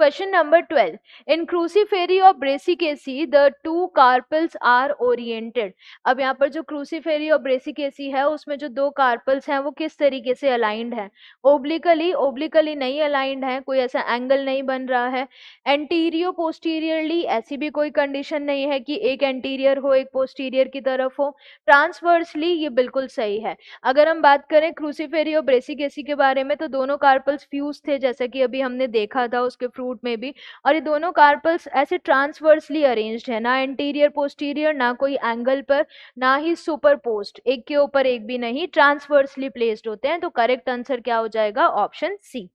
question number twelve in Cruciferae और Brassicaceae the two carpels are oriented अब यहाँ पर जो क्रूसी फेरी और ब्रेसिकेसी है उसमें जो दो कार्पल्स हैं वो किस तरीके से अलाइंड है ओब्लिकली ओब्लिकली नहीं अलाइंड है कोई ऐसा एंगल नहीं बन रहा है एंटीरियो पोस्टीरियरली ऐसी भी कोई कंडीशन नहीं है कि एक एंटीरियर हो एक पोस्टीरियर की तरफ हो ट्रांसवर्सली ये बिल्कुल सही है अगर हम बात करें क्रूसीफेरी और ब्रेसिकेसी के बारे में तो दोनों कार्पल्स फ्यूज थे जैसे कि अभी हमने देखा था उसके फ्रू रूट में भी और ये दोनों कार्पल्स ऐसे ट्रांसवर्सली अरेंज है ना इंटीरियर पोस्टीरियर ना कोई एंगल पर ना ही सुपर पोस्ट एक के ऊपर एक भी नहीं ट्रांसवर्सली प्लेस्ड होते हैं तो करेक्ट आंसर क्या हो जाएगा ऑप्शन सी